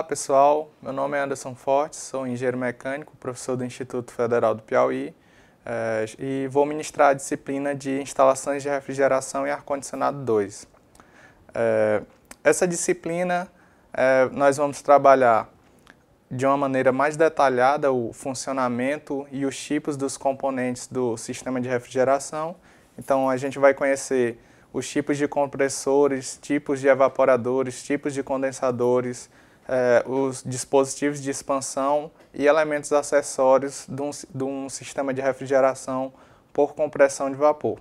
Olá pessoal, meu nome é Anderson Fortes, sou engenheiro mecânico, professor do Instituto Federal do Piauí eh, e vou ministrar a disciplina de Instalações de Refrigeração e Ar-Condicionado 2. Eh, essa disciplina eh, nós vamos trabalhar de uma maneira mais detalhada o funcionamento e os tipos dos componentes do sistema de refrigeração. Então a gente vai conhecer os tipos de compressores, tipos de evaporadores, tipos de condensadores, eh, os dispositivos de expansão e elementos acessórios de um, de um sistema de refrigeração por compressão de vapor.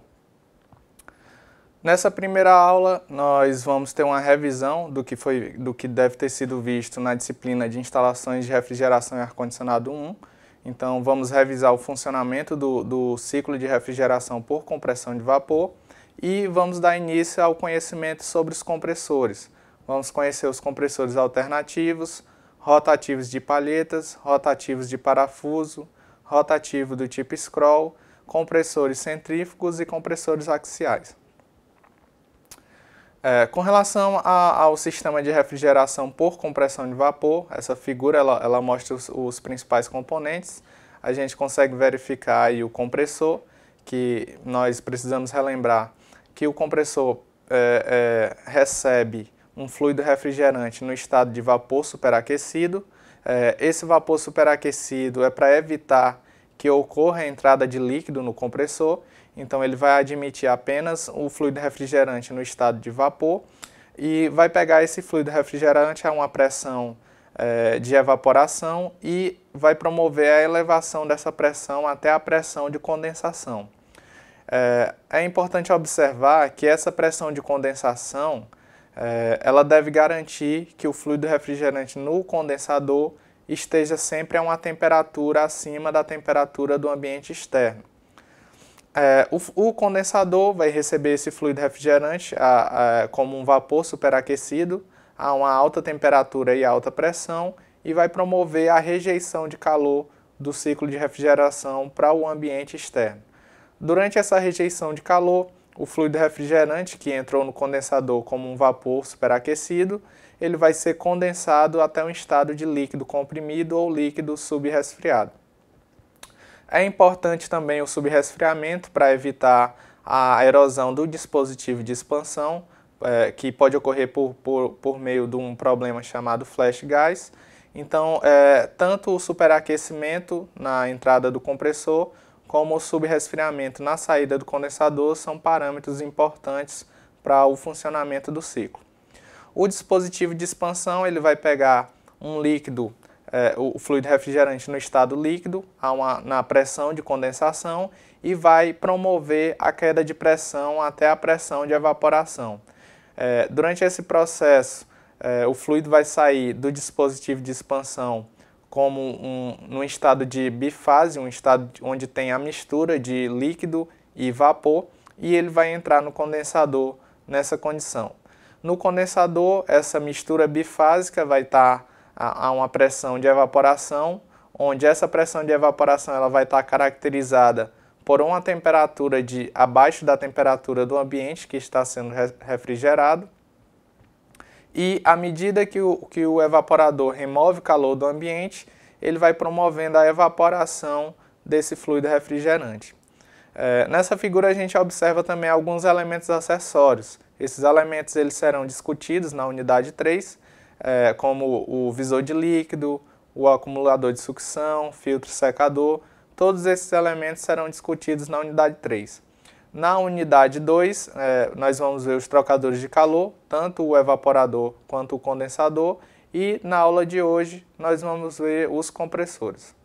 Nessa primeira aula, nós vamos ter uma revisão do que, foi, do que deve ter sido visto na disciplina de instalações de refrigeração e ar-condicionado 1. Então, vamos revisar o funcionamento do, do ciclo de refrigeração por compressão de vapor e vamos dar início ao conhecimento sobre os compressores. Vamos conhecer os compressores alternativos, rotativos de palhetas, rotativos de parafuso, rotativo do tipo scroll, compressores centrífugos e compressores axiais. É, com relação a, ao sistema de refrigeração por compressão de vapor, essa figura ela, ela mostra os, os, principais componentes. A gente consegue verificar aí o compressor, que nós precisamos relembrar que o compressor é, é, recebe um fluido refrigerante no estado de vapor superaquecido. É, esse vapor superaquecido é para evitar que ocorra a entrada de líquido no compressor, então ele vai admitir apenas o fluido refrigerante no estado de vapor e vai pegar esse fluido refrigerante a uma pressão é, de evaporação e vai promover a elevação dessa pressão até a pressão de condensação. É, é importante observar que essa pressão de condensação é, ela deve garantir que o fluido refrigerante no condensador esteja sempre a uma temperatura acima da temperatura do ambiente externo. É, o, o, condensador vai receber esse fluido refrigerante a, a, como um vapor superaquecido a uma alta temperatura e alta pressão e vai promover a rejeição de calor do ciclo de refrigeração para o ambiente externo. Durante essa rejeição de calor, o fluido refrigerante que entrou no condensador como um vapor superaquecido, ele vai ser condensado até um estado de líquido comprimido ou líquido subresfriado. É importante também o subresfriamento para evitar a erosão do dispositivo de expansão, é, que pode ocorrer por, por, por meio de um problema chamado flash gas. Então, é, tanto o superaquecimento na entrada do compressor como o subresfriamento na saída do condensador são parâmetros importantes para o funcionamento do ciclo. O dispositivo de expansão ele vai pegar um líquido, é, o fluido refrigerante no estado líquido, a uma, na pressão de condensação e vai promover a queda de pressão até a pressão de evaporação. É, durante esse processo, é, o fluido vai sair do dispositivo de expansão como um, estado de bifase, um estado onde tem a mistura de líquido e vapor, e ele vai entrar no condensador nessa condição. No condensador, essa mistura bifásica vai estar tá a, a uma pressão de evaporação, onde essa pressão de evaporação ela vai estar tá caracterizada por uma temperatura de abaixo da temperatura do ambiente que está sendo refrigerado e à medida que o, que o evaporador remove o calor do ambiente, ele vai promovendo a evaporação desse fluido refrigerante. É, nessa figura a gente observa também alguns elementos acessórios. Esses elementos eles serão discutidos na unidade 3, é, como o visor de líquido, o acumulador de sucção, filtro secador, todos esses elementos serão discutidos na unidade 3. Na unidade 2, é, nós vamos ver os trocadores de calor, tanto o evaporador quanto o condensador, e na aula de hoje nós vamos ver os compressores.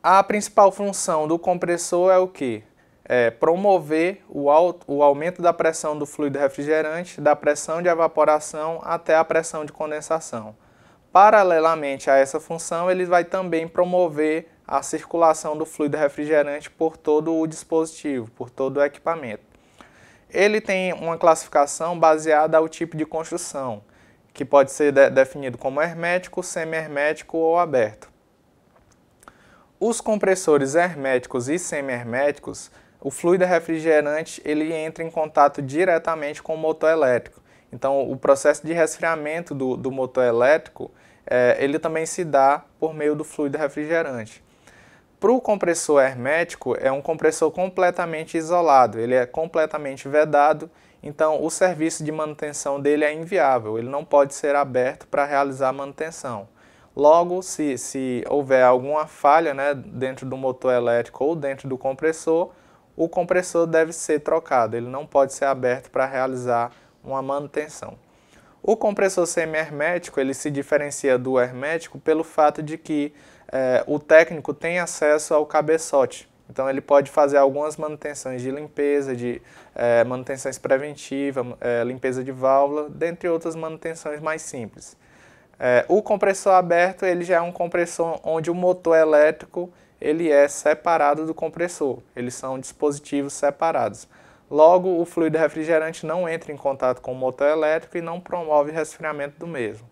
A principal função do compressor é o que? É promover o, alto, o aumento da pressão do fluido refrigerante, da pressão de evaporação até a pressão de condensação. Paralelamente a essa função, ele vai também promover a circulação do fluido refrigerante por todo o dispositivo, por todo o equipamento. Ele tem uma classificação baseada ao tipo de construção, que pode ser de definido como hermético, semi-hermético ou aberto. Os compressores herméticos e semi-herméticos, o fluido refrigerante ele entra em contato diretamente com o motor elétrico. Então, o processo de resfriamento do, do motor elétrico, é, ele também se dá por meio do fluido refrigerante. Para o compressor hermético, é um compressor completamente isolado, ele é completamente vedado, então o serviço de manutenção dele é inviável, ele não pode ser aberto para realizar manutenção. Logo, se, se houver alguma falha né, dentro do motor elétrico ou dentro do compressor, o compressor deve ser trocado, ele não pode ser aberto para realizar uma manutenção. O compressor semi-hermético ele se diferencia do hermético pelo fato de que é, o técnico tem acesso ao cabeçote. Então ele pode fazer algumas manutenções de limpeza, de é, manutenções preventiva, é, limpeza de válvula, dentre outras manutenções mais simples. É, o compressor aberto ele já é um compressor onde o motor elétrico ele é separado do compressor. Eles são dispositivos separados. Logo, o fluido refrigerante não entra em contato com o motor elétrico e não promove resfriamento do mesmo.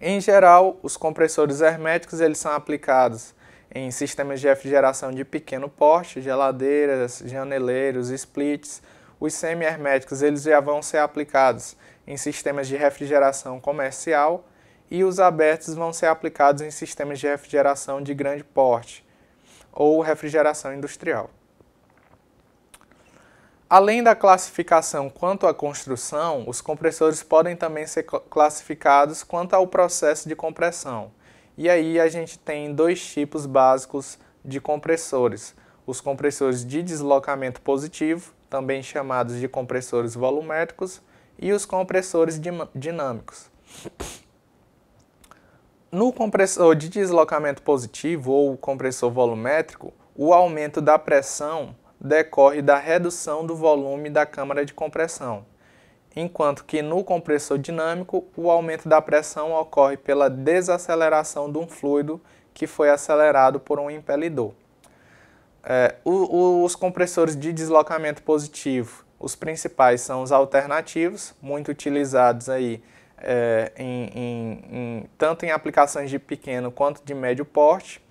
Em geral, os compressores herméticos eles são aplicados em sistemas de refrigeração de pequeno porte, geladeiras, janeleiros, splits. Os semi-herméticos eles já vão ser aplicados em sistemas de refrigeração comercial e os abertos vão ser aplicados em sistemas de refrigeração de grande porte ou refrigeração industrial. Além da classificação quanto à construção, os compressores podem também ser classificados quanto ao processo de compressão. E aí a gente tem dois tipos básicos de compressores: os compressores de deslocamento positivo, também chamados de compressores volumétricos, e os compressores dinâmicos. No compressor de deslocamento positivo ou compressor volumétrico, o aumento da pressão decorre da redução do volume da câmara de compressão, enquanto que no compressor dinâmico o aumento da pressão ocorre pela desaceleração de um fluido que foi acelerado por um impelidor. É, o, os compressores de deslocamento positivo, os principais são os alternativos, muito utilizados aí é, em, em, em, tanto em aplicações de pequeno quanto de médio porte.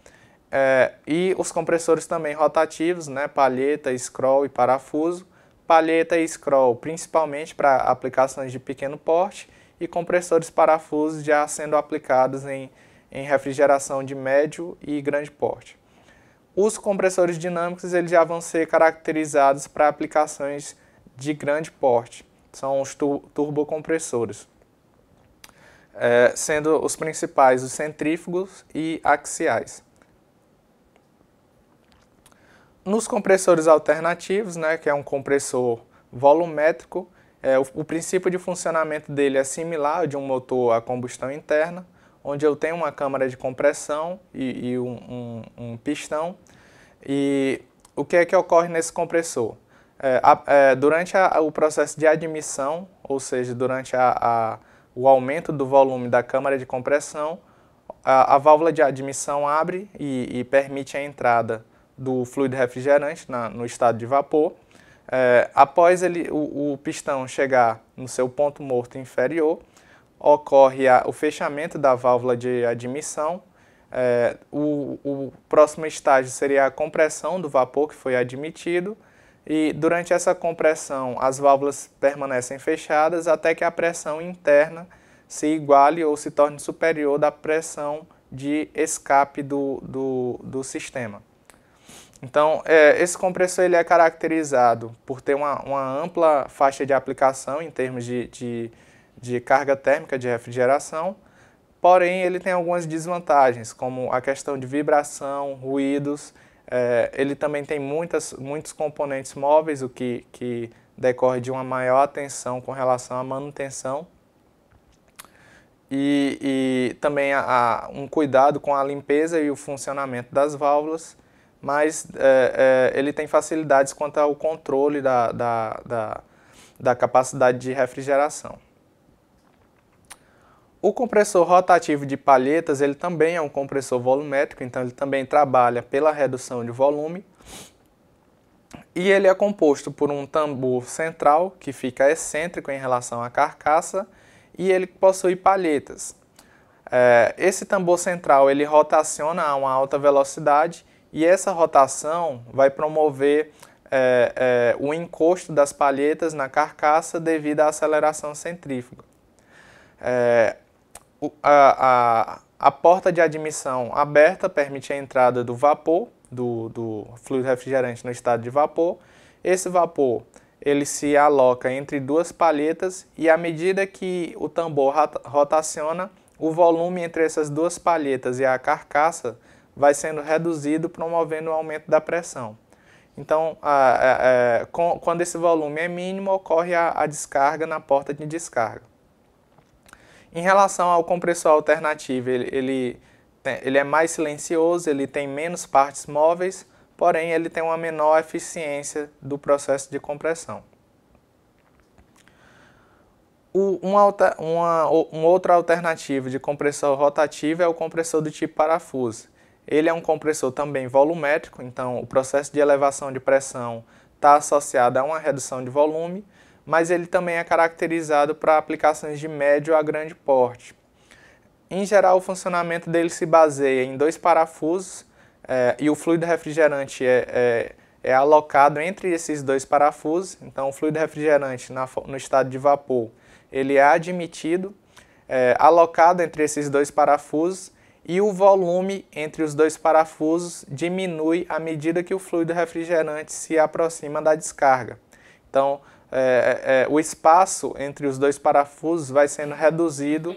É, e os compressores também rotativos, né, palheta, scroll e parafuso. Palheta e scroll principalmente para aplicações de pequeno porte e compressores parafusos já sendo aplicados em, em refrigeração de médio e grande porte. Os compressores dinâmicos eles já vão ser caracterizados para aplicações de grande porte, são os tu turbocompressores, é, sendo os principais os centrífugos e axiais. Nos compressores alternativos, né, que é um compressor volumétrico, é, o, o, princípio de funcionamento dele é similar ao de um motor a combustão interna, onde eu tenho uma câmara de compressão e, e um, um, um, pistão. E o que é que ocorre nesse compressor? É, a, é, durante a, o processo de admissão, ou seja, durante a, o aumento do volume da câmara de compressão, a, válvula de admissão abre e, e permite a entrada do fluido refrigerante na, no estado de vapor. É, após ele, o, o, pistão chegar no seu ponto morto inferior, ocorre a, o fechamento da válvula de admissão. É, o, o próximo estágio seria a compressão do vapor que foi admitido. E durante essa compressão, as válvulas permanecem fechadas até que a pressão interna se iguale ou se torne superior da pressão de escape do, do, do sistema. Então, é, esse compressor ele é caracterizado por ter uma, uma ampla faixa de aplicação em termos de, de, de, carga térmica de refrigeração, porém ele tem algumas desvantagens, como a questão de vibração, ruídos, é, ele também tem muitas, muitos componentes móveis, o que, que decorre de uma maior atenção com relação à manutenção. E, e também a, a um cuidado com a limpeza e o funcionamento das válvulas mas é, é, ele tem facilidades quanto ao controle da, da, da, da capacidade de refrigeração. O compressor rotativo de palhetas, ele também é um compressor volumétrico, então ele também trabalha pela redução de volume. E ele é composto por um tambor central, que fica excêntrico em relação à carcaça, e ele possui palhetas. É, esse tambor central, ele rotaciona a uma alta velocidade e essa rotação vai promover é, é, o encosto das palhetas na carcaça devido à aceleração centrífuga. É, a, a, a, porta de admissão aberta permite a entrada do vapor, do, do fluido refrigerante no estado de vapor. Esse vapor ele se aloca entre duas palhetas e à medida que o tambor rotaciona, o volume entre essas duas palhetas e a carcaça vai sendo reduzido, promovendo o aumento da pressão. Então, a, a, a, é, com, quando esse volume é mínimo, ocorre a descarga na porta de descarga. Em relação ao compressor alternativo, ele, ele, ele, é mais silencioso, ele tem menos partes móveis, porém ele tem uma menor eficiência do processo de compressão. O, uma, outra alternativa de compressor rotativo é o compressor do tipo parafuso. Ele é um compressor também volumétrico, então o processo de elevação de pressão está associado a uma redução de volume, mas ele também é caracterizado para aplicações de médio a grande porte. Em geral, o funcionamento dele se baseia em dois parafusos é, e o fluido refrigerante é, é, é, alocado entre esses dois parafusos. Então, o fluido refrigerante na, no estado de vapor ele é admitido, é, alocado entre esses dois parafusos e o volume entre os dois parafusos diminui à medida que o fluido refrigerante se aproxima da descarga. Então, é, é, é, o espaço entre os dois parafusos vai sendo reduzido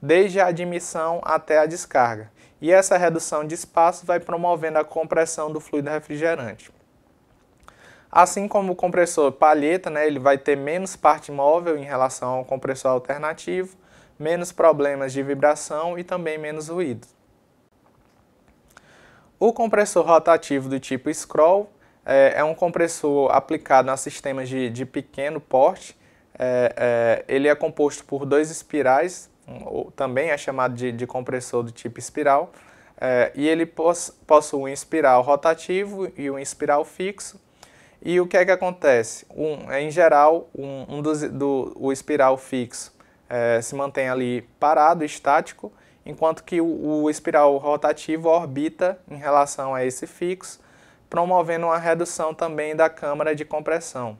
desde a admissão até a descarga. E essa redução de espaço vai promovendo a compressão do fluido refrigerante. Assim como o compressor palheta, né, ele vai ter menos parte móvel em relação ao compressor alternativo, menos problemas de vibração e também menos ruído. O compressor rotativo do tipo scroll é, é um compressor aplicado a sistemas de, de pequeno porte. É, é, ele é composto por dois espirais, também é chamado de, de compressor do tipo espiral, é, e ele possui um espiral rotativo e um espiral fixo. E o que é que acontece? Um, é, em geral, um, um dos, do, o espiral fixo é, se mantém ali parado, estático, enquanto que o, o espiral rotativo orbita em relação a esse fixo, promovendo uma redução também da câmara de compressão.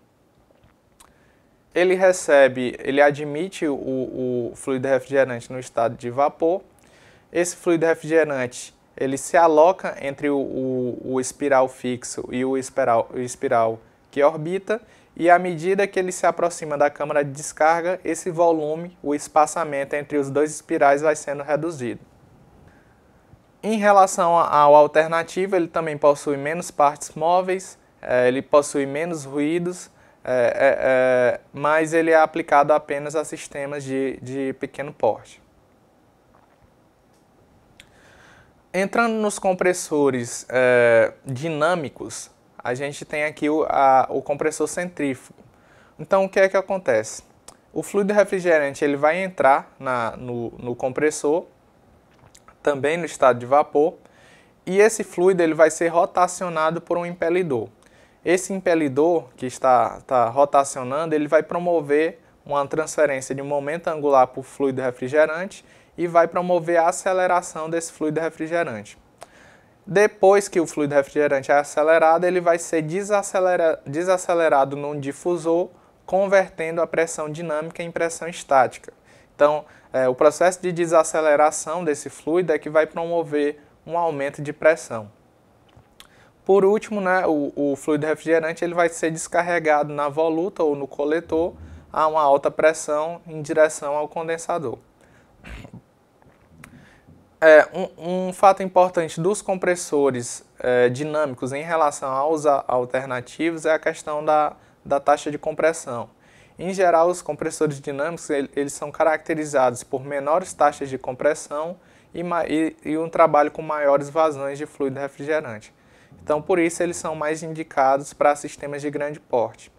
Ele recebe, ele admite o, o fluido refrigerante no estado de vapor. Esse fluido refrigerante ele se aloca entre o, o, o espiral fixo e o espiral, o espiral que orbita e à medida que ele se aproxima da câmara de descarga, esse volume, o espaçamento entre os dois espirais vai sendo reduzido. Em relação ao alternativo, ele também possui menos partes móveis, é, ele possui menos ruídos, é, é, mas ele é aplicado apenas a sistemas de, de pequeno porte. Entrando nos compressores dinâmicos, a gente tem aqui o, a, o compressor centrífugo. Então, o que é que acontece? O fluido refrigerante ele vai entrar na, no, no compressor, também no estado de vapor, e esse fluido ele vai ser rotacionado por um impelidor. Esse impelidor que está, está rotacionando, ele vai promover uma transferência de momento angular para o fluido refrigerante e vai promover a aceleração desse fluido refrigerante. Depois que o fluido refrigerante é acelerado, ele vai ser desacelera desacelerado num difusor, convertendo a pressão dinâmica em pressão estática. Então, é, o processo de desaceleração desse fluido é que vai promover um aumento de pressão. Por último, né, o, o fluido refrigerante ele vai ser descarregado na voluta ou no coletor a uma alta pressão em direção ao condensador. É, um, um, fato importante dos compressores é, dinâmicos em relação aos alternativos é a questão da, da taxa de compressão. Em geral, os compressores dinâmicos eles são caracterizados por menores taxas de compressão e, e, e um trabalho com maiores vazões de fluido refrigerante. Então, por isso, eles são mais indicados para sistemas de grande porte.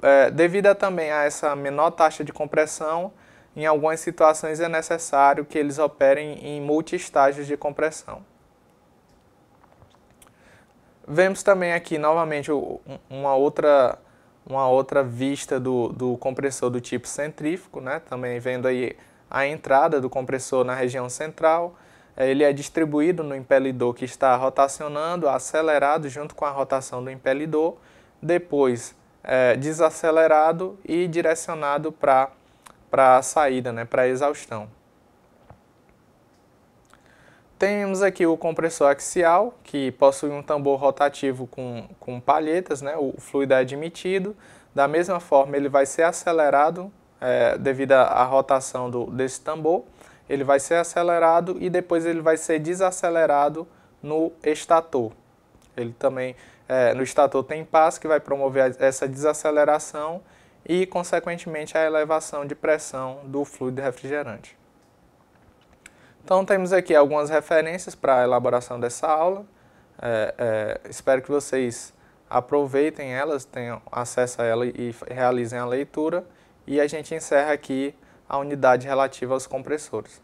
É, devido a, também a essa menor taxa de compressão, em algumas situações é necessário que eles operem em multiestágios de compressão. Vemos também aqui novamente uma outra, uma outra vista do, do compressor do tipo centrífico, né? também vendo aí a entrada do compressor na região central. É, ele é distribuído no impelidor que está rotacionando, acelerado junto com a rotação do impelidor, depois é, desacelerado e direcionado para para a saída, né, para a exaustão. Temos aqui o compressor axial, que possui um tambor rotativo com, com palhetas, né? o fluido é admitido. Da mesma forma, ele vai ser acelerado é, devido à rotação do, desse tambor. Ele vai ser acelerado e depois ele vai ser desacelerado no estator. Ele também, é, no estator tem passo que vai promover essa desaceleração e, consequentemente, a elevação de pressão do fluido refrigerante. Então, temos aqui algumas referências para a elaboração dessa aula. É, é, espero que vocês aproveitem elas, tenham acesso a ela e realizem a leitura. E a gente encerra aqui a unidade relativa aos compressores.